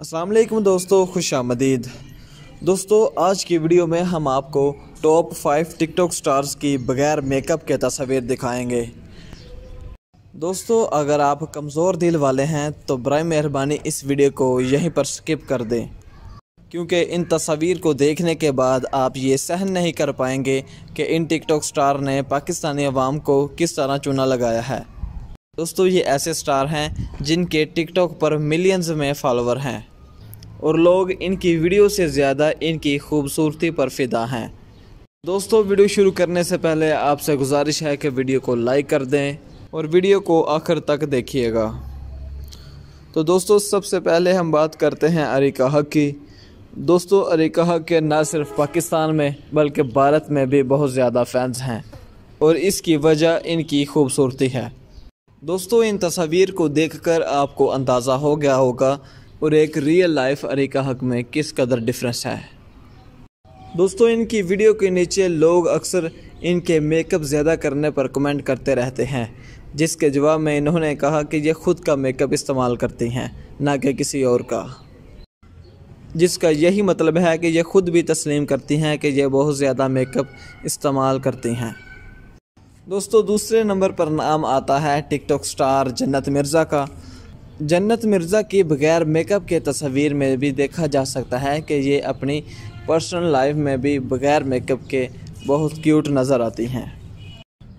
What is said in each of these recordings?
असलम दोस्तों खुश आमदीद दोस्तों आज की वीडियो में हम आपको टॉप फाइव टिकटॉक स्टार्स की बगैर मेकअप के तस्वीर दिखाएंगे दोस्तों अगर आप कमज़ोर दिल वाले हैं तो बर मेहरबानी इस वीडियो को यहीं पर स्किप कर दें क्योंकि इन तस्वीर को देखने के बाद आप ये सहन नहीं कर पाएंगे कि इन टिकटॉक स्टार ने पाकिस्तानी अवाम को किस तरह चूना लगाया है दोस्तों ये ऐसे स्टार हैं जिनके टिकटॉक पर मिलियंस में फॉलोवर हैं और लोग इनकी वीडियो से ज़्यादा इनकी खूबसूरती पर फिदा हैं दोस्तों वीडियो शुरू करने से पहले आपसे गुजारिश है कि वीडियो को लाइक कर दें और वीडियो को आखिर तक देखिएगा तो दोस्तों सबसे पहले हम बात करते हैं अरिका हक की दोस्तों अरिका हक के ना सिर्फ पाकिस्तान में बल्कि भारत में भी बहुत ज़्यादा फैंस हैं और इसकी वजह इनकी खूबसूरती है दोस्तों इन तस्वीर को देखकर आपको अंदाज़ा हो गया होगा और एक रियल लाइफ अरेका हक में किस कदर डिफरेंस है दोस्तों इनकी वीडियो के नीचे लोग अक्सर इनके मेकअप ज़्यादा करने पर कमेंट करते रहते हैं जिसके जवाब में इन्होंने कहा कि ये ख़ुद का मेकअप इस्तेमाल करती हैं ना कि किसी और का जिसका यही मतलब है कि ये ख़ुद भी तस्लीम करती हैं कि ये बहुत ज़्यादा मेकअप इस्तेमाल करती हैं दोस्तों दूसरे नंबर पर नाम आता है टिकटॉक स्टार जन्नत मिर्ज़ा का जन्नत मिर्ज़ा की बगैर मेकअप के तस्वीर में भी देखा जा सकता है कि ये अपनी पर्सनल लाइफ में भी बगैर मेकअप के बहुत क्यूट नज़र आती हैं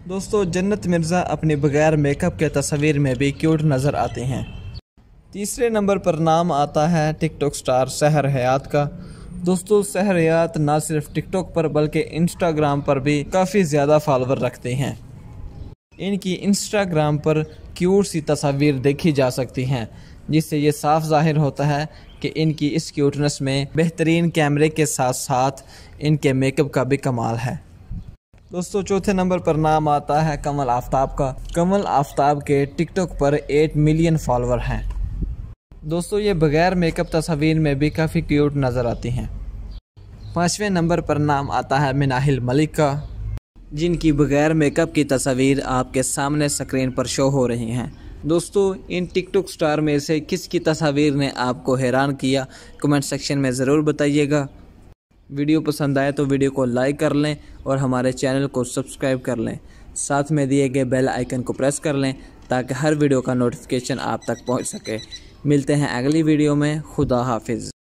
दोस्तों जन्नत मिर्ज़ा अपनी बगैर मेकअप के तस्वीर में भी क्यूट नज़र आती हैं तीसरे नंबर पर नाम आता है टिकटॉक स्टार सहर हयात का दोस्तों सहरियात ना सिर्फ टिकटॉक पर बल्कि इंस्टाग्राम पर भी काफ़ी ज़्यादा फॉलोवर रखते हैं इनकी इंस्टाग्राम पर क्यूट सी तस्वीर देखी जा सकती हैं जिससे ये साफ जाहिर होता है कि इनकी इस क्यूटनेस में बेहतरीन कैमरे के साथ साथ इनके मेकअप का भी कमाल है दोस्तों चौथे नंबर पर नाम आता है कमल आफ्ताब का कमल आफ्ताब के टिकटॉक पर 8 मिलियन फॉलोअर हैं दोस्तों ये बगैर मेकअप तस्वीर में भी काफ़ी क्यूट नज़र आती हैं पाँचवें नंबर पर नाम आता है मिनाहिल मलिक का जिनकी बगैर मेकअप की तस्वीर आपके सामने स्क्रीन पर शो हो रही हैं दोस्तों इन टिकटॉक स्टार में से किसकी तस्वीर ने आपको हैरान किया कमेंट सेक्शन में ज़रूर बताइएगा वीडियो पसंद आए तो वीडियो को लाइक कर लें और हमारे चैनल को सब्सक्राइब कर लें साथ में दिए गए बेल आइकन को प्रेस कर लें ताकि हर वीडियो का नोटिफिकेशन आप तक पहुंच सके मिलते हैं अगली वीडियो में खुदा हाफिज़